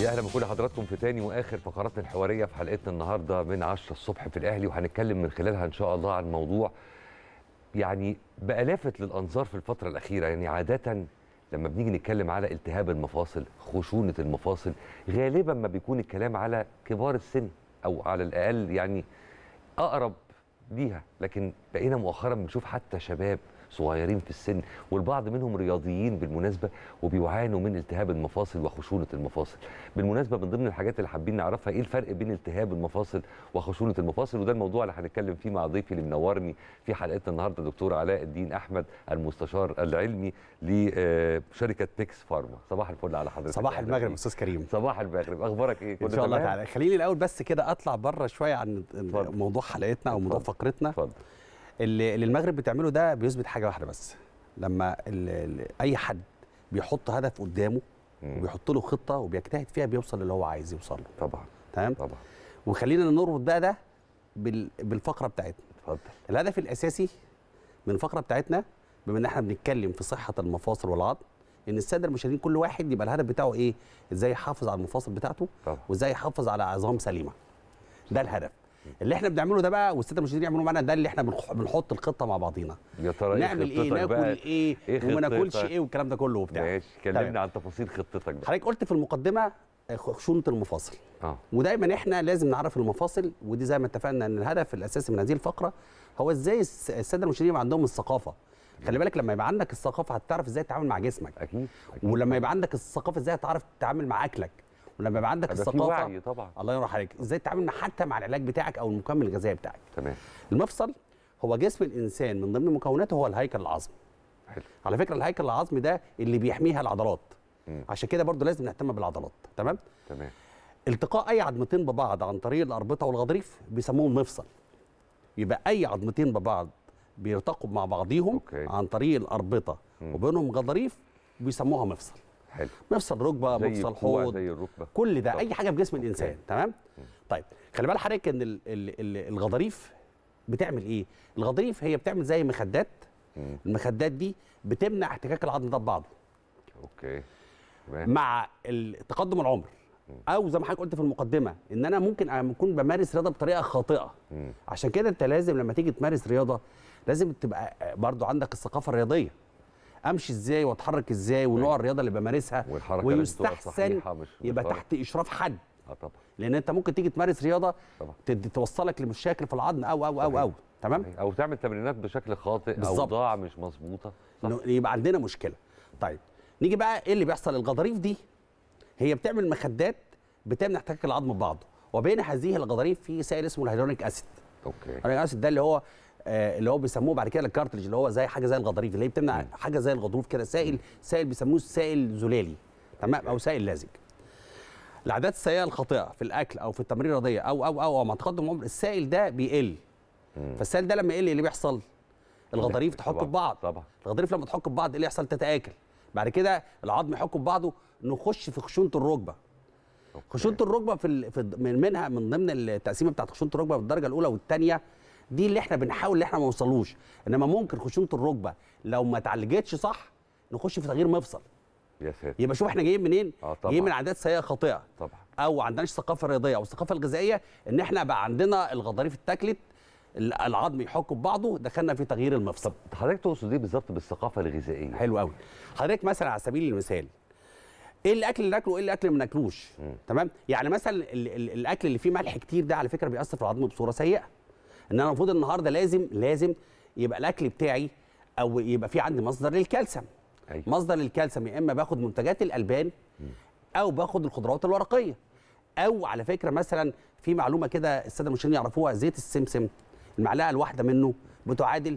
يا اهلا بكل حضراتكم في تاني واخر فقراتنا الحواريه في حلقتنا النهارده من 10 الصبح في الاهلي وهنتكلم من خلالها ان شاء الله عن موضوع يعني بقى لافت للانظار في الفتره الاخيره يعني عاده لما بنيجي نتكلم على التهاب المفاصل خشونه المفاصل غالبا ما بيكون الكلام على كبار السن او على الاقل يعني اقرب ليها لكن بقينا مؤخرا بنشوف حتى شباب صغيرين في السن والبعض منهم رياضيين بالمناسبه وبيعانوا من التهاب المفاصل وخشونه المفاصل بالمناسبه من ضمن الحاجات اللي حابين نعرفها ايه الفرق بين التهاب المفاصل وخشونه المفاصل وده الموضوع اللي هنتكلم فيه مع ضيفي اللي منورني في حلقتنا النهارده دكتور علاء الدين احمد المستشار العلمي لشركه آه، بيكس فارما صباح الفل على حضرتك صباح المغرب استاذ كريم صباح المغرب اخبارك ايه ان شاء الله تعالى خليني الاول بس كده اطلع بره شويه عن موضوع حلقتنا او موضوع فقرتنا اتفضل اللي, اللي المغرب بتعمله ده بيثبت حاجه واحده بس لما اي حد بيحط هدف قدامه وبيحط له خطه وبيجتهد فيها بيوصل اللي هو عايز يوصل له طبعا تمام طبعا وخلينا نربط بقى ده بالفقره بتاعتنا اتفضل الهدف الاساسي من الفقره بتاعتنا بما ان احنا بنتكلم في صحه المفاصل والعظم ان الساده المشاهدين كل واحد يبقى الهدف بتاعه ايه ازاي يحافظ على المفاصل بتاعته وازاي يحافظ على عظام سليمه ده الهدف اللي احنا بنعمله ده بقى والساده المشاهدين يعملوا معانا ده اللي احنا بنحط الخطه مع بعضينا يا ترى إيه نعمل ايه ناكل إيه؟, ايه, وما ناكلش ايه والكلام ده كله وبتاع ماشي كلمني عن تفاصيل خطتك بقى حضرتك قلت في المقدمه آه، خشونه المفاصل آه. ودايما احنا لازم نعرف المفاصل ودي زي ما اتفقنا ان الهدف الاساسي من هذه الفقره هو ازاي الساده المشاهدين عندهم الثقافه خلي بالك لما يبقى عندك الثقافه هتعرف ازاي تتعامل مع جسمك أكيد. أكيد. ولما يبقى عندك الثقافه ازاي هتعرف تتعامل مع اكلك ولما يبقى عندك الثقافه وعي طبعا الله ينور عليك ازاي تتعامل حتى مع العلاج بتاعك او المكمل الغذائي بتاعك تمام المفصل هو جسم الانسان من ضمن مكوناته هو الهيكل العظمي حلو على فكره الهيكل العظمي ده اللي بيحميها العضلات م. عشان كده برضو لازم نهتم بالعضلات تمام تمام التقاء اي عظمتين ببعض عن طريق الاربطه والغضاريف بيسموه مفصل يبقى اي عظمتين ببعض بيرتقوا مع بعضيهم أوكي. عن طريق الاربطه وبينهم غضاريف بيسموها مفصل حلو. مفصل ركبه مفصل حوض زي الركبه كل ده طب. اي حاجه في جسم الانسان تمام طيب خلي بال حضرتك ان الغضاريف بتعمل ايه الغضاريف هي بتعمل زي مخدات مم. المخدات دي بتمنع احتكاك العظم ده ببعضه اوكي تمام مع تقدم العمر او زي ما حضرتك قلت في المقدمه ان انا ممكن اكون بمارس رياضه بطريقه خاطئه مم. عشان كده انت لازم لما تيجي تمارس رياضه لازم تبقى برضو عندك الثقافه الرياضيه امشي ازاي واتحرك ازاي ونوع طيب. الرياضه اللي بمارسها ويستحسن يبقى تحت اشراف حد اه طبعا لان انت ممكن تيجي تمارس رياضه طبعا. توصلك لمشاكل في العظم او او او او تمام او تعمل تمرينات بشكل خاطئ بالزبط. او ضاع مش مظبوطه يبقى عندنا مشكله طيب نيجي بقى ايه اللي بيحصل الغضاريف دي هي بتعمل مخدات بتمنع احتكاك العظم ببعضه وبين هذه الغضاريف في سائل اسمه الهيدرونيك اسيد اوكي الهيدرونيك اسيد ده اللي هو آه، اللي هو بيسموه بعد كده الكارتريج اللي هو زي حاجه زي الغضاريف اللي هي بتمنع حاجه زي الغضروف كده سائل سائل بيسموه سائل زلالي تمام او سائل لازج العادات السيئه الخاطئه في الاكل او في التمرين الرياضيه او او او, أو مع تقدم العمر السائل ده بيقل فالسائل ده لما يقل ايه اللي بيحصل الغضاريف تحك بعض طبعا الغضاريف لما تحك في ايه اللي يحصل تتاكل بعد كده العظم يحك في بعضه نخش في خشونه الركبه خشونه الركبه في, ال... في منها من ضمن التقسيمه بتاعت خشونه الركبه بالدرجه الاولى والثانيه دي اللي احنا بنحاول اللي احنا ما نوصلوش انما ممكن خشونه الركبه لو ما اتعالجتش صح نخش في تغيير مفصل يا ساتر يبقى شوف احنا جايين منين آه طبعًا. جايين من عادات سيئه خاطئه طبعا او عندناش ثقافه رياضيه او الثقافه الغذائيه ان احنا بقى عندنا الغضاريف اتاكلت العظم يحك ببعضه دخلنا في تغيير المفصل حضرتك تقصد ايه بالظبط بالثقافه الغذائيه حلو قوي حضرتك مثلا على سبيل المثال ايه الاكل اللي ناكله وايه الاكل اللي ما ناكلوش تمام يعني مثلا الاكل اللي فيه ملح كتير ده على فكره بيأثر في العظم بصوره سيئه ان انا المفروض النهارده لازم لازم يبقى الاكل بتاعي او يبقى في عندي مصدر للكالسيوم أيوة. مصدر للكالسيوم يا اما باخد منتجات الالبان او باخد الخضروات الورقيه او على فكره مثلا في معلومه كده الساده المشاهدين يعرفوها زيت السمسم المعلقه الواحده منه بتعادل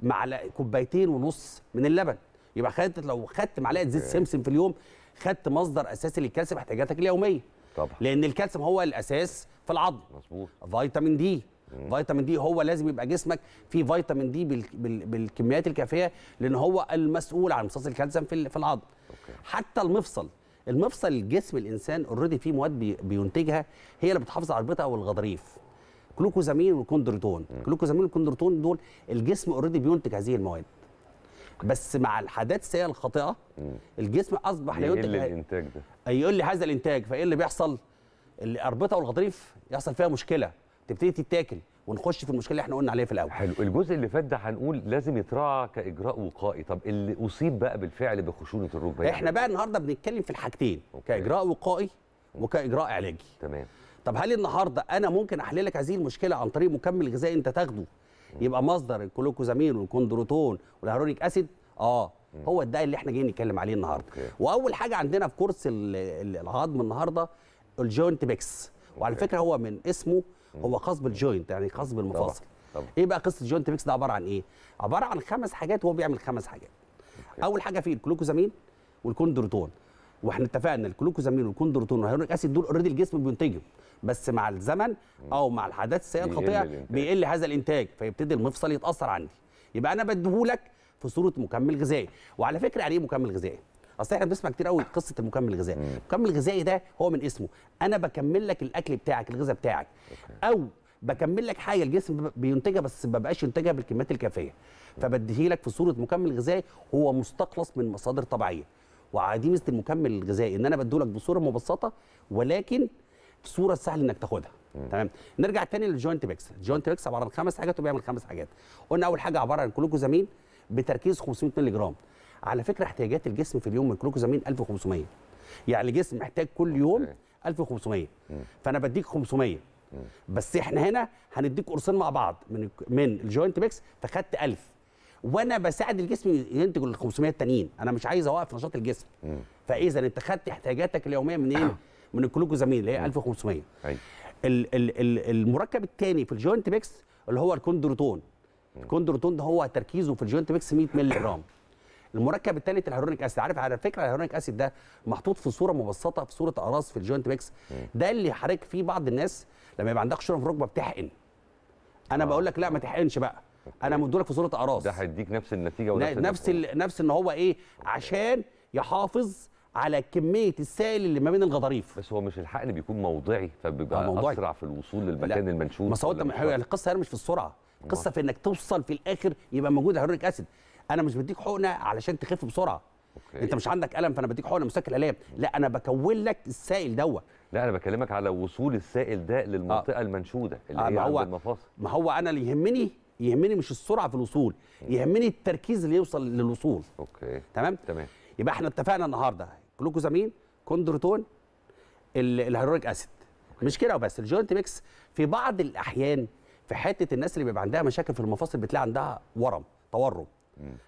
معلقه كوبايتين ونص من اللبن يبقى خدت لو خدت معلقه زيت سمسم في اليوم خدت مصدر اساسي للكالسيوم احتياجاتك اليوميه طبعا لان الكالسيوم هو الاساس في العظم مظبوط فيتامين دي فيتامين دي هو لازم يبقى جسمك فيه فيتامين دي بالكميات الكافيه لان هو المسؤول عن امتصاص الكالسيوم في العظم أوكي. حتى المفصل المفصل جسم الانسان اوريدي فيه مواد بينتجها هي اللي بتحافظ على ربطها والغضاريف كلوكوزامين والكوندروتون كلوكوزامين والكوندروتون دول الجسم اوريدي بينتج هذه المواد بس مع الحادثه الخاطئه الجسم اصبح لا يعني إيه ينتج الانتاج ده يقول لي هذا الانتاج فايه اللي بيحصل الاربطه والغضاريف يحصل فيها مشكله تبتدي تتاكل ونخش في المشكله اللي احنا قلنا عليها في الاول حلو الجزء اللي فات ده هنقول لازم يتراعى كاجراء وقائي طب اللي اصيب بقى بالفعل بخشونه الركبه يعني. احنا بقى النهارده بنتكلم في الحاجتين أوكي. كاجراء وقائي وكاجراء علاجي تمام طب هل النهارده انا ممكن احل لك هذه المشكله عن طريق مكمل غذائي انت تاخده يبقى مصدر الكلوكوزامين والكوندروتون والهيرونيك اسيد اه هو ده اللي احنا جايين نتكلم عليه النهارده أوكي. واول حاجه عندنا في كورس العظم النهارده الجوينت بيكس وعلى فكره هو من اسمه هو خاص بالجوينت يعني خاص بالمفاصل طبعا. طبعا. ايه بقى قصه الجوينت ميكس ده عباره عن ايه عباره عن خمس حاجات وهو بيعمل خمس حاجات أوكي. اول حاجه فيه الكلوكوزامين والكوندروتون واحنا اتفقنا الكلوكوزامين والكوندروتون والهيرونيك اسيد دول اوريدي الجسم بينتجهم بس مع الزمن او مع الحداثه السيئه الخاطئه بيقل هذا الانتاج فيبتدي المفصل يتاثر عندي يبقى انا بديهولك في صوره مكمل غذائي وعلى فكره يعني ايه مكمل غذائي اصل احنا بنسمع كتير قوي قصه المكمل الغذائي المكمل الغذائي ده هو من اسمه انا بكمل لك الاكل بتاعك الغذاء بتاعك او بكمل لك حاجه الجسم بينتجها بس ما بقاش ينتجها بالكميات الكافيه فبديه لك في صوره مكمل غذائي هو مستخلص من مصادر طبيعيه وعادي مثل المكمل الغذائي ان انا بديهولك بصوره مبسطه ولكن صوره سهل انك تاخدها تمام نرجع تاني للجوينت بيكس الجوينت بيكس عباره عن خمس حاجات وبيعمل خمس حاجات قلنا اول حاجه عباره عن كلوكوزامين بتركيز 500 مللي جرام على فكره احتياجات الجسم في اليوم من الكلوكوزامين 1500 يعني الجسم محتاج كل يوم 1500 فانا بديك 500 بس احنا هنا هنديك قرصين مع بعض من من الجوينت ميكس فخدت 1000 وانا بساعد الجسم ينتج ال 500 التانيين انا مش عايز اوقف نشاط الجسم فاذا انت خدت احتياجاتك اليوميه منين إيه؟ من الجلوكوزامين اللي هي 1500 أيوه. ال ال ال المركب الثاني في الجوينت ميكس اللي هو الكوندروتون الكوندروتون ده هو تركيزه في الجوينت ميكس 100 مللي جرام المركب الثالث الهيرونيك اسيد عارف على فكره الهيرونيك اسيد ده محطوط في صوره مبسطه في صوره اقراص في الجوينت ميكس ده اللي حضرتك فيه بعض الناس لما يبقى عندك شرم في ركبه بتحقن انا آه. بقول لك لا ما تحقنش بقى انا مدولك في صوره اقراص ده هيديك نفس النتيجه ونفس نفس نفس ان هو ايه عشان يحافظ على كميه السائل اللي ما بين الغضاريف بس هو مش الحقن بيكون موضعي فبيبقى آه، موضعي. اسرع في الوصول للمكان المنشور ما هو القصه هنا مش في السرعه القصه في انك توصل في الاخر يبقى موجود هيرونيك اسيد انا مش بديك حقنه علشان تخف بسرعه أوكي. انت مش عندك الم فانا بديك حقنه مسك الام لا انا بكون لك السائل دوت لا انا بكلمك على وصول السائل ده للمنطقه آه. المنشوده اللي آه هي عند المفاصل ما هو انا اللي يهمني يهمني مش السرعه في الوصول يهمني التركيز اللي يوصل للوصول اوكي تمام تمام يبقى احنا اتفقنا النهارده جلوكوزامين كوندروتون الهيروريك اسيد مش كده وبس الجوينت ميكس في بعض الاحيان في حته الناس اللي بيبقى عندها مشاكل في المفاصل بتلاقي عندها ورم تورم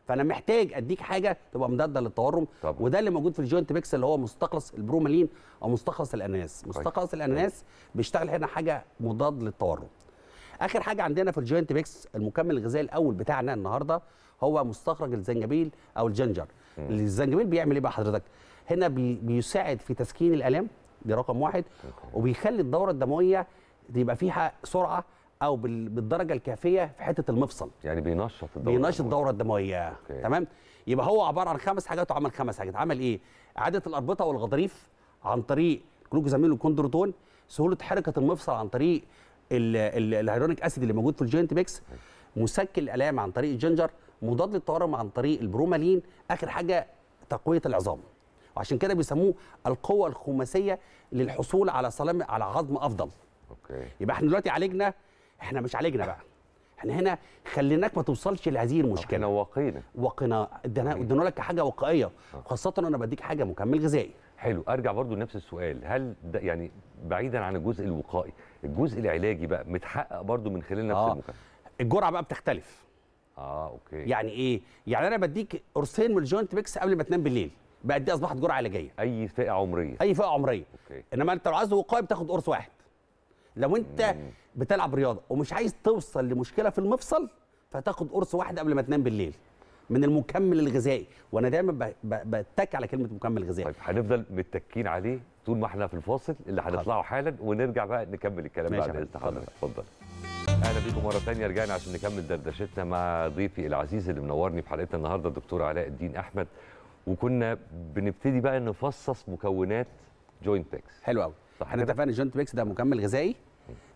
فانا محتاج اديك حاجه تبقى مضاده للتورم طبعا. وده اللي موجود في الجوينت بيكس اللي هو مستخلص البرومالين او مستخلص الاناناس طيب. مستخلص طيب. الاناناس بيشتغل هنا حاجه مضاد للتورم اخر حاجه عندنا في الجوينت بيكس المكمل الغذائي الاول بتاعنا النهارده هو مستخرج الزنجبيل او الجنجر الزنجبيل بيعمل ايه بقى حضرتك هنا بيساعد في تسكين الالام دي رقم واحد وبيخلي الدوره الدمويه يبقى فيها سرعه او بالدرجه الكافيه في حته المفصل يعني بينشط الدوره بينشط الدوره الدمويه أوكي. تمام يبقى هو عباره عن خمس حاجات وعمل خمس حاجات عمل ايه اعاده الاربطه والغضاريف عن طريق جلوكوزامين والكوندروتون سهوله حركه المفصل عن طريق الهيرونيك اسيد اللي موجود في الجوينت ميكس مسكن الالام عن طريق الجنجر مضاد للتورم عن طريق البرومالين اخر حاجه تقويه العظام وعشان كده بيسموه القوه الخماسيه للحصول على سلام على عظم افضل اوكي يبقى احنا دلوقتي عالجنا احنا مش عالجنا بقى احنا هنا خليناك ما توصلش لهذه المشكله احنا وقينا وقنا ادينا لك حاجه وقائيه آه. خاصه انا بديك حاجه مكمل غذائي حلو ارجع برضو لنفس السؤال هل ده يعني بعيدا عن الجزء الوقائي الجزء العلاجي بقى متحقق برضو من خلال نفس آه. المكمل الجرعه بقى بتختلف اه اوكي يعني ايه يعني انا بديك قرصين من الجوينت ميكس قبل ما تنام بالليل بقى إيه دي اصبحت جرعه علاجيه اي فئه عمريه اي فئه عمريه أوكي. انما انت لو عايز وقائي بتاخد قرص واحد لو انت بتلعب رياضه ومش عايز توصل لمشكله في المفصل فتاخد قرص واحد قبل ما تنام بالليل من المكمل الغذائي وانا دايما بتك على كلمه مكمل غذائي طيب هنفضل متكين عليه طول ما احنا في الفاصل اللي هنطلعه حالا ونرجع بقى نكمل الكلام بعد اذن حضرتك اتفضل اهلا بيكم مره ثانيه رجعنا عشان نكمل دردشتنا مع ضيفي العزيز اللي منورني في حلقتنا النهارده الدكتور علاء الدين احمد وكنا بنبتدي بقى نفصص مكونات جوينت بيكس حلو قوي احنا اتفقنا جوينت بيكس ده مكمل غذائي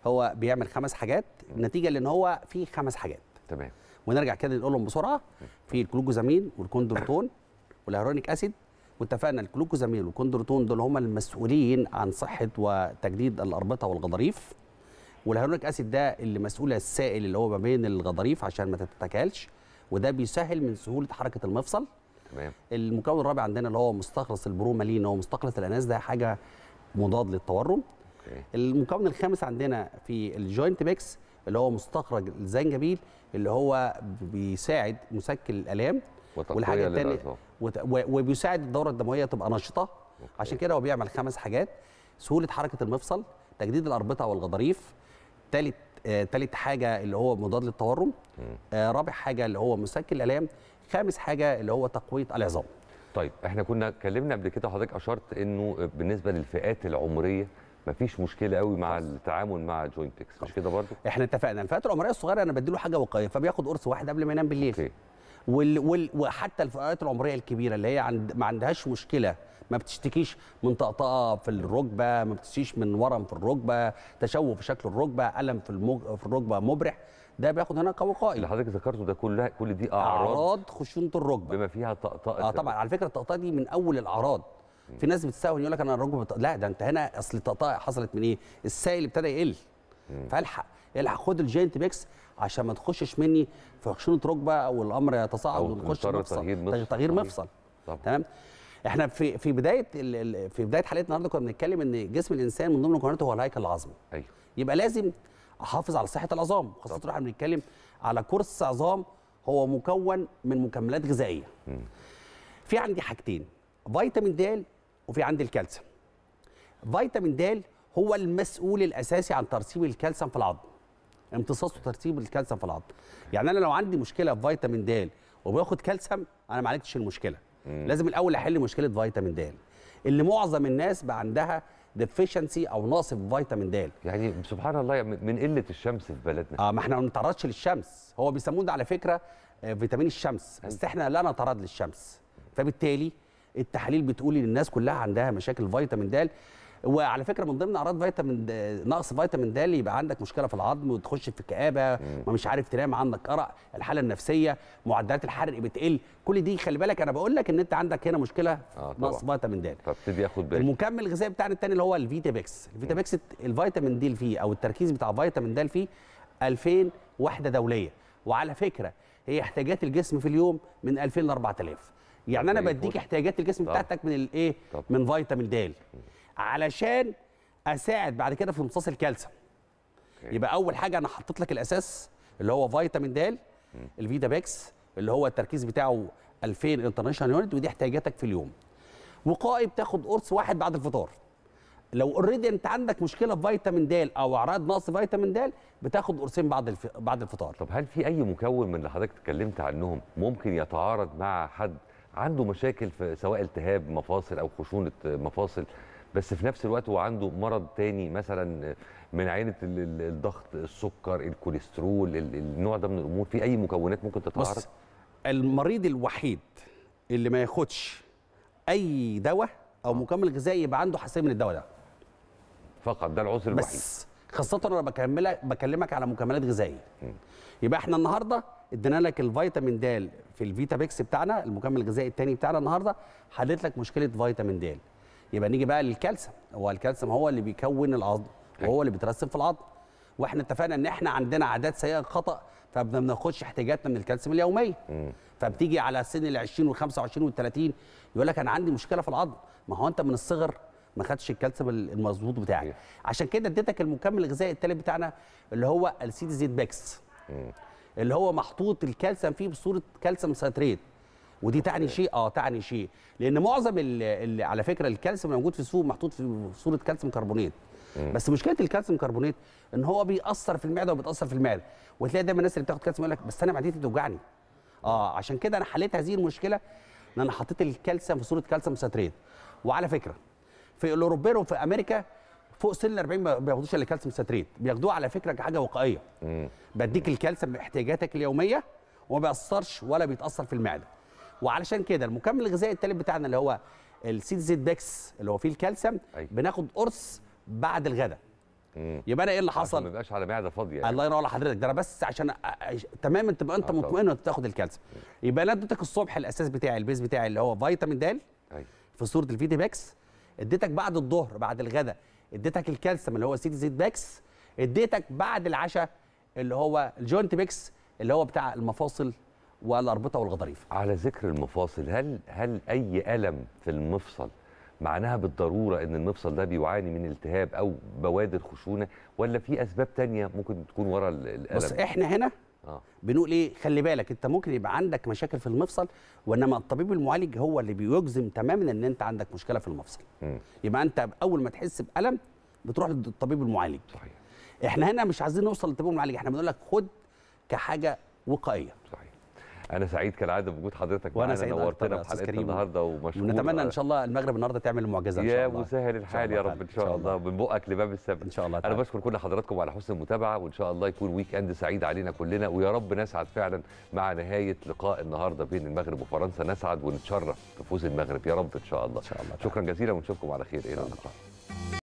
هو بيعمل خمس حاجات نتيجه لان هو في خمس حاجات تمام ونرجع كده نقولهم بسرعه في الجلوكوزامين والكوندروتون والهيرونيك اسيد واتفقنا الجلوكوزامين والكوندروتون دول هم المسؤولين عن صحه وتجديد الاربطه والغضاريف والهيرونيك اسيد ده اللي مسؤول السائل اللي هو ما بين الغضاريف عشان ما تتاكلش وده بيسهل من سهوله حركه المفصل تمام المكون الرابع عندنا اللي هو مستخلص البرومالين هو مستخلص الاناس ده حاجه مضاد للتورم أوكي. المكون الخامس عندنا في الجوينت ميكس اللي هو مستخرج الزنجبيل اللي هو بيساعد مسكن الالام والحاجه الثانيه وبيساعد الدوره الدمويه تبقى نشطه أوكي. عشان كده هو بيعمل خمس حاجات سهوله حركه المفصل تجديد الاربطه والغضاريف ثالث آه، حاجه اللي هو مضاد للتورم آه، رابع حاجه اللي هو مسكن الالام خامس حاجه اللي هو تقويه العظام طيب احنا كنا اتكلمنا قبل كده حضرتك اشرت انه بالنسبه للفئات العمريه مفيش مشكله قوي مع التعامل مع جوينتكس مش كده برضه احنا اتفقنا الفئات العمريه الصغيره انا بديله حاجه وقايه فبياخد قرص واحد قبل ما ينام بالليل أوكي. وال وال وحتى الفئات العمريه الكبيره اللي هي عند ما عندهاش مشكله ما بتشتكيش من طقطقه في الركبه ما بتشتكيش من ورم في الركبه تشوه في شكل الركبه الم في المج... في الركبه مبرح ده بياخد هنا كوقائي اللي حضرتك ذكرته ده كلها كل دي اعراض اعراض خشونه الركبه بما فيها طقطقه اه طبعا على فكره الطقطقه دي من اول الاعراض في ناس بتستهون يقول لك انا الركبه بت... لا ده انت هنا اصل التقطيع حصلت من ايه؟ السائل ابتدى يقل فالحق الحق خد الجينت بيكس عشان ما تخشش مني في خشونه ركبه او الامر يتصاعد ونخش مفصل تغيير مفصل, تغيير مفصل. تمام احنا في في بدايه في بدايه حلقتنا النهارده كنا بنتكلم ان جسم الانسان من ضمن مكوناته هو الهيكل العظمي ايوه يبقى لازم احافظ على صحه العظام خاصه احنا بنتكلم على كرس عظام هو مكون من مكملات غذائيه في عندي حاجتين فيتامين د وفي عندي الكالسيوم فيتامين د هو المسؤول الاساسي عن ترسيب الكالسيوم في العظم امتصاص وترسيب الكالسيوم في العظم يعني انا لو عندي مشكله في فيتامين د وباخد كالسيوم انا ما عالجتش المشكله مم. لازم الاول احل مشكله فيتامين د اللي معظم الناس بقى عندها ديفيشنسي او نقص في فيتامين د يعني سبحان الله من قله الشمس في بلدنا اه ما احنا ما بنتعرضش للشمس هو بيسموه ده على فكره آه، فيتامين الشمس بس احنا لا نتعرض للشمس فبالتالي التحاليل بتقول ان الناس كلها عندها مشاكل فيتامين د وعلى فكره من ضمن اعراض فيتامين د نقص فيتامين د يبقى عندك مشكله في العظم وتخش في كآبه ومش عارف تنام عندك ارق الحاله النفسيه معدلات الحرق بتقل كل دي خلي بالك انا بقول لك ان انت عندك هنا مشكله آه نقص فيتامين د فابتدي اخد بالك المكمل الغذائي بتاعنا الثاني اللي هو الفيتابكس الفيتابكس الفيتامين دي فيه او التركيز بتاع فيتامين د فيه 2000 وحده دوليه وعلى فكره هي احتياجات الجسم في اليوم من 2000 ل 4000 يعني انا بديك احتياجات الجسم طبعا. بتاعتك من الايه من فيتامين د علشان اساعد بعد كده في امتصاص الكالسيوم يبقى اول حاجه انا حطيت لك الاساس اللي هو فيتامين د الفيتا باكس اللي هو التركيز بتاعه 2000 انترناشونال يونت ودي احتياجاتك في اليوم وقائي بتاخد قرص واحد بعد الفطار لو اوريدي انت عندك مشكله في فيتامين د او اعراض نقص فيتامين د بتاخد قرصين بعد الف... بعد الفطار طب هل في اي مكون من اللي حضرتك اتكلمت عنهم ممكن يتعارض مع حد عنده مشاكل في سواء التهاب مفاصل او خشونه مفاصل بس في نفس الوقت هو عنده مرض تاني مثلا من عينه الضغط السكر الكوليسترول النوع ده من الامور في اي مكونات ممكن تتعرض بص المريض الوحيد اللي ما ياخدش اي دواء او آه. مكمل غذائي يبقى عنده حساسيه من الدواء ده فقط ده العذر الوحيد بس خاصه انا بكملك بكلمك على مكملات غذائيه يبقى احنا النهارده ادينا لك الفيتامين د في الفيتا بيكس بتاعنا المكمل الغذائي الثاني بتاعنا النهارده حلت لك مشكله فيتامين د يبقى نيجي بقى للكالسيوم هو الكالسيوم هو اللي بيكون العظم وهو اللي بيترسب في العظم واحنا اتفقنا ان احنا عندنا عادات سيئه خطا فما بناخدش احتياجاتنا من الكالسيوم اليوميه فبتيجي على سن ال 20 وال25 وال30 يقول لك انا عندي مشكله في العظم ما هو انت من الصغر ما خدتش الكالسيوم المظبوط بتاعك عشان كده اديتك المكمل الغذائي التالت بتاعنا اللي هو السيتيزيد باكس اللي هو محطوط الكالسيوم فيه بصوره كالسيوم ساتريت ودي تعني شيء اه تعني شيء لان معظم اللي على فكره الكالسيوم الموجود في السوق محطوط في صوره كالسيوم كربونات بس مشكله الكالسيوم كربونات ان هو بيأثر في المعده وبتأثر في المعده وتلاقي دايما الناس اللي بتاخد كالسيوم يقول لك بس انا معدتي بتوجعني اه عشان كده انا حليت هذه المشكله ان انا حطيت الكالسيوم في صوره كالسيوم ساتريت وعلى فكره في الاوروبيين وفي امريكا فوق سن ال 40 ما بياخدوش الا كالسيوم ساتريت بياخدوه على فكره كحاجه وقائيه بديك الكالسيوم باحتياجاتك اليوميه وما بيأثرش ولا بيتأثر في المعده وعلشان كده المكمل الغذائي التالت بتاعنا اللي هو السيد زد بيكس اللي هو فيه الكالسيوم أيوة. بناخد قرص بعد الغداء يبقى انا ايه اللي حصل؟ ما تبقاش على معده فاضيه يعني. الله ينور حضرتك ده انا بس عشان تماما تبقى انت آه، مطمئن وانت بتاخد الكالسيوم يبقى انا اديتك الصبح الاساس بتاعي البيز بتاعي اللي هو فيتامين د أيوة. في صوره الفيتي باكس اديتك بعد الظهر بعد الغداء اديتك الكالسيوم اللي هو سيتي زيت باكس اديتك بعد العشاء اللي هو الجوينت بيكس اللي هو بتاع المفاصل والاربطه والغضاريف على ذكر المفاصل هل هل اي الم في المفصل معناها بالضروره ان المفصل ده بيعاني من التهاب او بوادر خشونه ولا في اسباب تانية ممكن تكون ورا الالم بس احنا هنا آه. بنقول ايه خلي بالك انت ممكن يبقى عندك مشاكل في المفصل وانما الطبيب المعالج هو اللي بيجزم تماما ان انت عندك مشكله في المفصل م. يبقى انت اول ما تحس بالم بتروح للطبيب المعالج صحيح. احنا هنا مش عايزين نوصل للطبيب المعالج احنا بنقول لك خد كحاجه وقائيه صحيح. انا سعيد كالعاده بوجود حضرتك وانا سعيد نورتنا في حلقتنا النهارده ومشكور ونتمنى ان شاء الله المغرب النهارده تعمل معجزه ان شاء الله يا مسهل الحال يا رب ان شاء الله من بقك لباب السبت ان شاء الله انا بشكر كل حضراتكم على حسن المتابعه وان شاء الله يكون ويك اند سعيد علينا كلنا ويا رب نسعد فعلا مع نهايه لقاء النهارده بين المغرب وفرنسا نسعد ونتشرف بفوز المغرب يا رب ان شاء الله, إن شاء الله شكرا جزيلا ونشوفكم على خير الى اللقاء